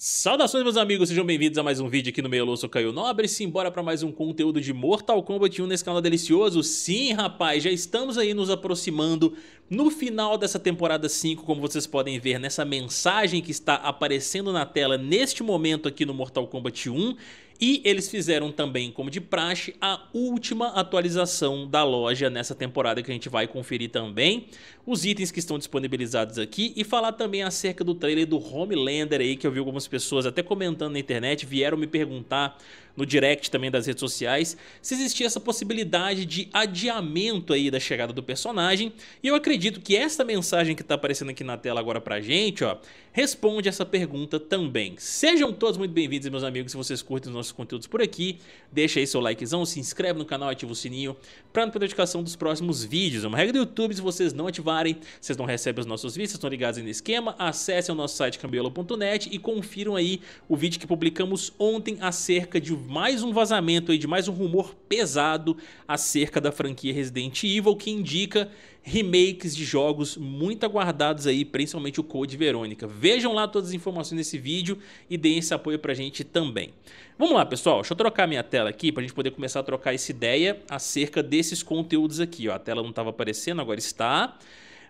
Saudações meus amigos, sejam bem-vindos a mais um vídeo aqui no Meio Louço Caio Nobre Simbora para mais um conteúdo de Mortal Kombat 1 nesse canal delicioso Sim rapaz, já estamos aí nos aproximando no final dessa temporada 5 Como vocês podem ver nessa mensagem que está aparecendo na tela neste momento aqui no Mortal Kombat 1 e eles fizeram também, como de praxe, a última atualização da loja nessa temporada que a gente vai conferir também. Os itens que estão disponibilizados aqui e falar também acerca do trailer do Homelander aí, que eu vi algumas pessoas até comentando na internet, vieram me perguntar no direct também das redes sociais, se existia essa possibilidade de adiamento aí da chegada do personagem. E eu acredito que esta mensagem que está aparecendo aqui na tela agora pra gente, ó, responde essa pergunta também. Sejam todos muito bem-vindos, meus amigos, se vocês curtem os nossos conteúdos por aqui, deixa aí seu likezão, se inscreve no canal, ativa o sininho para não perder notificação dos próximos vídeos. É uma regra do YouTube, se vocês não ativarem, vocês não recebem os nossos vídeos, vocês estão ligados aí no esquema, acessem o nosso site cambiolo.net e confiram aí o vídeo que publicamos ontem acerca de mais um vazamento aí, de mais um rumor pesado acerca da franquia Resident Evil, que indica remakes de jogos muito aguardados aí, principalmente o Code Verônica. Vejam lá todas as informações nesse vídeo e deem esse apoio pra gente também. Vamos lá, pessoal. Deixa eu trocar minha tela aqui pra gente poder começar a trocar essa ideia acerca desses conteúdos aqui. Ó. A tela não estava aparecendo, agora está.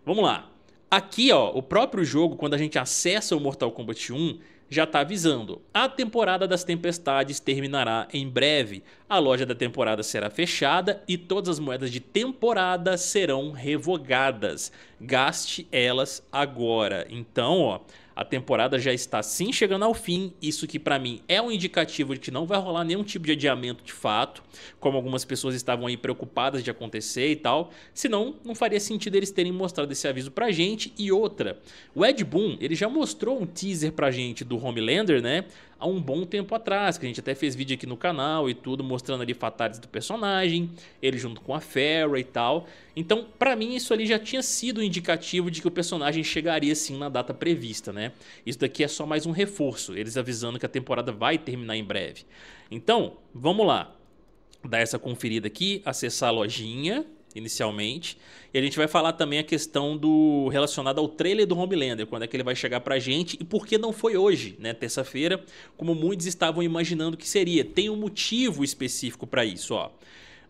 Vamos lá. Aqui, ó, o próprio jogo, quando a gente acessa o Mortal Kombat 1, já está avisando. A temporada das tempestades terminará em breve. A loja da temporada será fechada e todas as moedas de temporada serão revogadas. Gaste elas agora. Então, ó, a temporada já está sim chegando ao fim, isso que para mim é um indicativo de que não vai rolar nenhum tipo de adiamento de fato, como algumas pessoas estavam aí preocupadas de acontecer e tal, senão não faria sentido eles terem mostrado esse aviso pra gente. E outra, o Ed Boon, ele já mostrou um teaser pra gente do Homelander, né? há um bom tempo atrás, que a gente até fez vídeo aqui no canal e tudo, mostrando ali fatales do personagem, ele junto com a Fera e tal. Então, para mim, isso ali já tinha sido um indicativo de que o personagem chegaria sim na data prevista, né? Né? Isso daqui é só mais um reforço, eles avisando que a temporada vai terminar em breve. Então, vamos lá. Dar essa conferida aqui, acessar a lojinha, inicialmente. E a gente vai falar também a questão do relacionada ao trailer do Homelander, quando é que ele vai chegar pra gente e por que não foi hoje, né, terça-feira, como muitos estavam imaginando que seria. Tem um motivo específico para isso, ó.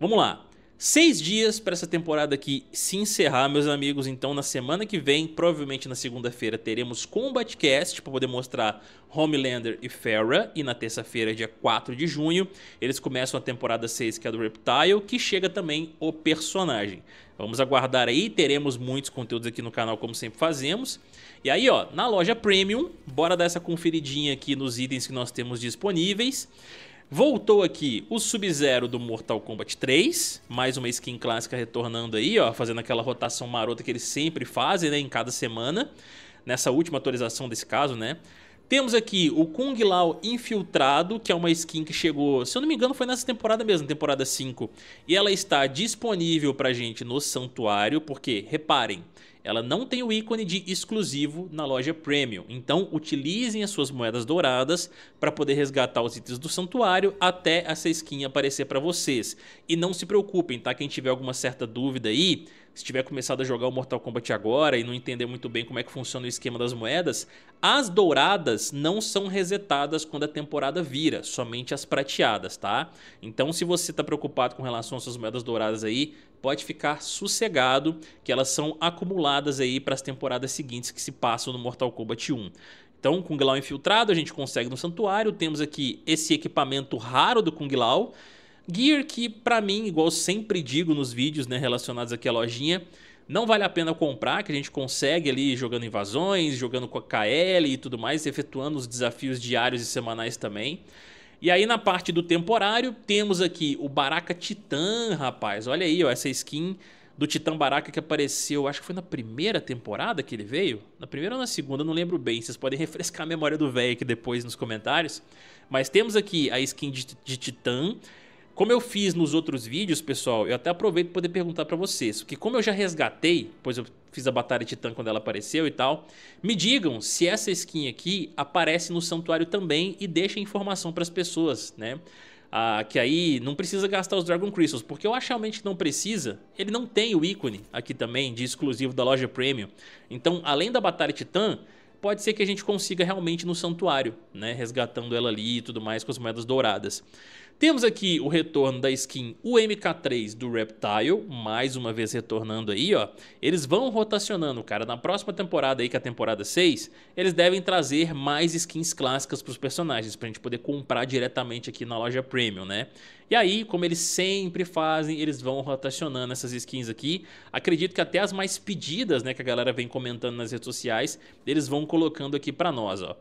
Vamos lá. Seis dias para essa temporada aqui se encerrar, meus amigos. Então, na semana que vem, provavelmente na segunda-feira, teremos Combatcast para poder mostrar Homelander e Farah. E na terça-feira, dia 4 de junho, eles começam a temporada 6, que é do Reptile, que chega também o personagem. Vamos aguardar aí, teremos muitos conteúdos aqui no canal, como sempre fazemos. E aí, ó, na loja Premium, bora dar essa conferidinha aqui nos itens que nós temos disponíveis. Voltou aqui o Sub-Zero do Mortal Kombat 3, mais uma skin clássica retornando aí, ó, fazendo aquela rotação marota que eles sempre fazem, né, em cada semana. Nessa última atualização desse caso, né? Temos aqui o Kung Lao Infiltrado, que é uma skin que chegou, se eu não me engano, foi nessa temporada mesmo, temporada 5. E ela está disponível pra gente no Santuário, porque, reparem, ela não tem o ícone de exclusivo na loja Premium. Então, utilizem as suas moedas douradas para poder resgatar os itens do santuário até essa skin aparecer para vocês. E não se preocupem, tá? Quem tiver alguma certa dúvida aí, se tiver começado a jogar o Mortal Kombat agora e não entender muito bem como é que funciona o esquema das moedas, as douradas não são resetadas quando a temporada vira, somente as prateadas, tá? Então se você está preocupado com relação às suas moedas douradas aí, pode ficar sossegado que elas são acumuladas aí para as temporadas seguintes que se passam no Mortal Kombat 1. Então, Kung Lao infiltrado a gente consegue no santuário, temos aqui esse equipamento raro do Kung Lao, Gear que, para mim, igual sempre digo nos vídeos né, relacionados aqui à lojinha, não vale a pena comprar, que a gente consegue ali jogando invasões, jogando com a KL e tudo mais, efetuando os desafios diários e semanais também. E aí na parte do temporário, temos aqui o Baraka Titã, rapaz. Olha aí, ó, essa skin do Titã Baraka que apareceu, acho que foi na primeira temporada que ele veio. Na primeira ou na segunda, não lembro bem. Vocês podem refrescar a memória do velho aqui depois nos comentários. Mas temos aqui a skin de, de Titã. Como eu fiz nos outros vídeos, pessoal, eu até aproveito para poder perguntar para vocês, que como eu já resgatei, pois eu fiz a Batalha Titã quando ela apareceu e tal, me digam se essa skin aqui aparece no santuário também e deixa informação para as pessoas, né? Ah, que aí não precisa gastar os Dragon Crystals, porque eu acho realmente que não precisa. Ele não tem o ícone aqui também de exclusivo da loja Premium. Então, além da Batalha Titã, pode ser que a gente consiga realmente no santuário, né? Resgatando ela ali e tudo mais com as moedas douradas. Temos aqui o retorno da skin UMK3 do Reptile, mais uma vez retornando aí, ó. Eles vão rotacionando, cara. Na próxima temporada aí, que é a temporada 6, eles devem trazer mais skins clássicas para os personagens, pra gente poder comprar diretamente aqui na loja Premium, né? E aí, como eles sempre fazem, eles vão rotacionando essas skins aqui. Acredito que até as mais pedidas, né, que a galera vem comentando nas redes sociais, eles vão colocando aqui para nós, ó.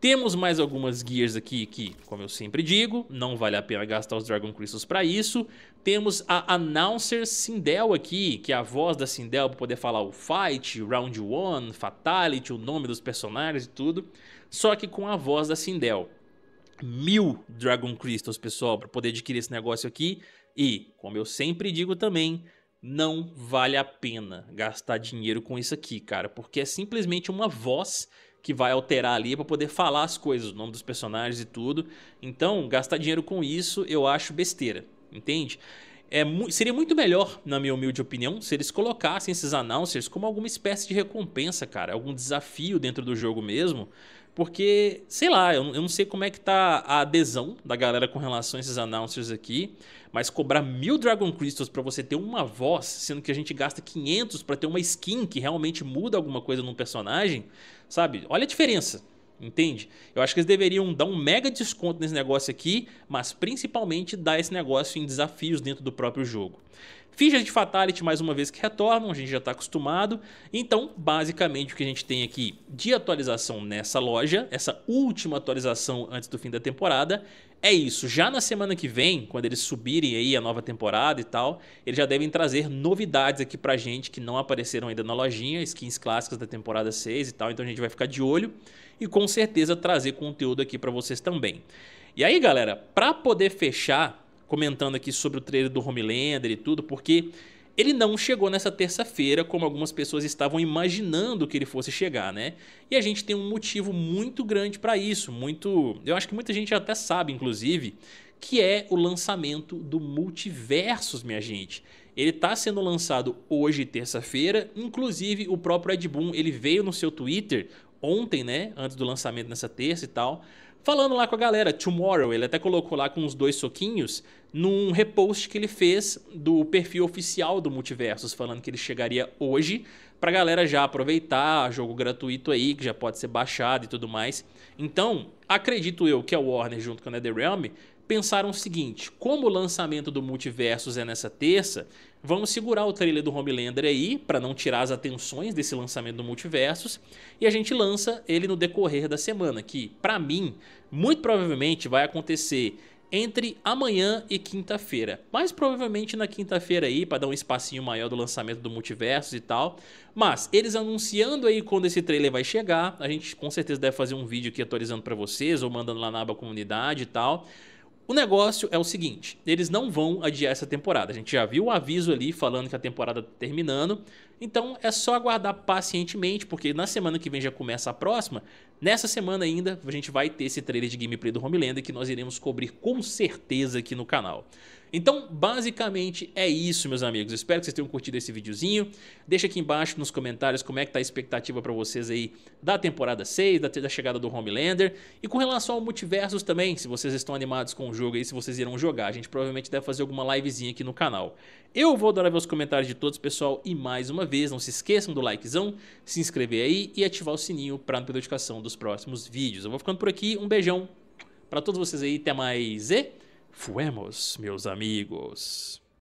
Temos mais algumas gears aqui que, como eu sempre digo, não vale a pena gastar os Dragon Crystals para isso. Temos a Announcer Sindel aqui, que é a voz da Sindel para poder falar o Fight, Round 1, Fatality, o nome dos personagens e tudo. Só que com a voz da Sindel. Mil Dragon Crystals, pessoal, para poder adquirir esse negócio aqui. E, como eu sempre digo também, não vale a pena gastar dinheiro com isso aqui, cara. Porque é simplesmente uma voz que vai alterar ali para poder falar as coisas, o nome dos personagens e tudo. Então, gastar dinheiro com isso eu acho besteira, entende? É, seria muito melhor, na minha humilde opinião, se eles colocassem esses announcers como alguma espécie de recompensa, cara, algum desafio dentro do jogo mesmo, porque, sei lá, eu, eu não sei como é que tá a adesão da galera com relação a esses announcers aqui, mas cobrar mil Dragon Crystals para você ter uma voz, sendo que a gente gasta 500 para ter uma skin que realmente muda alguma coisa num personagem, sabe? Olha a diferença. Entende? Eu acho que eles deveriam dar um mega desconto nesse negócio aqui, mas principalmente dar esse negócio em desafios dentro do próprio jogo. Fichas de Fatality, mais uma vez, que retornam, a gente já está acostumado. Então, basicamente, o que a gente tem aqui de atualização nessa loja, essa última atualização antes do fim da temporada, é isso. Já na semana que vem, quando eles subirem aí a nova temporada e tal, eles já devem trazer novidades aqui pra gente que não apareceram ainda na lojinha, skins clássicas da temporada 6 e tal, então a gente vai ficar de olho e com certeza trazer conteúdo aqui para vocês também. E aí, galera, para poder fechar comentando aqui sobre o trailer do Homelander e tudo, porque ele não chegou nessa terça-feira como algumas pessoas estavam imaginando que ele fosse chegar, né? E a gente tem um motivo muito grande para isso, muito, eu acho que muita gente até sabe, inclusive, que é o lançamento do Multiversos, minha gente. Ele está sendo lançado hoje, terça-feira, inclusive o próprio Ed Boon, ele veio no seu Twitter ontem, né, antes do lançamento nessa terça e tal, falando lá com a galera. Tomorrow, ele até colocou lá com uns dois soquinhos num repost que ele fez do perfil oficial do Multiversos, falando que ele chegaria hoje pra galera já aproveitar, jogo gratuito aí, que já pode ser baixado e tudo mais. Então, acredito eu que a Warner, junto com a NetherRealm, pensaram o seguinte: como o lançamento do Multiversos é nessa terça, vamos segurar o trailer do Homelander aí, para não tirar as atenções desse lançamento do Multiversos, e a gente lança ele no decorrer da semana, que, para mim, muito provavelmente vai acontecer entre amanhã e quinta-feira. Mais provavelmente na quinta-feira aí, para dar um espacinho maior do lançamento do Multiversos e tal. Mas eles anunciando aí quando esse trailer vai chegar, a gente com certeza deve fazer um vídeo aqui atualizando para vocês ou mandando lá na aba comunidade e tal. O negócio é o seguinte: eles não vão adiar essa temporada. A gente já viu o aviso ali falando que a temporada tá terminando. Então é só aguardar pacientemente, porque na semana que vem já começa a próxima. Nessa semana ainda a gente vai ter esse trailer de gameplay do Homelander que nós iremos cobrir com certeza aqui no canal. Então, basicamente é isso, meus amigos. Espero que vocês tenham curtido esse videozinho. Deixa aqui embaixo nos comentários como é que tá a expectativa para vocês aí da temporada 6, da, da chegada do Homelander. E com relação ao Multiversos também, se vocês estão animados com o jogo aí, se vocês irão jogar. A gente provavelmente deve fazer alguma livezinha aqui no canal. Eu vou adorar ver os comentários de todos, pessoal. E mais uma vez vez, não se esqueçam do likezão, se inscrever aí e ativar o sininho para não perder notificação dos próximos vídeos. Eu vou ficando por aqui, um beijão para todos vocês aí, até mais e fuemos, meus amigos.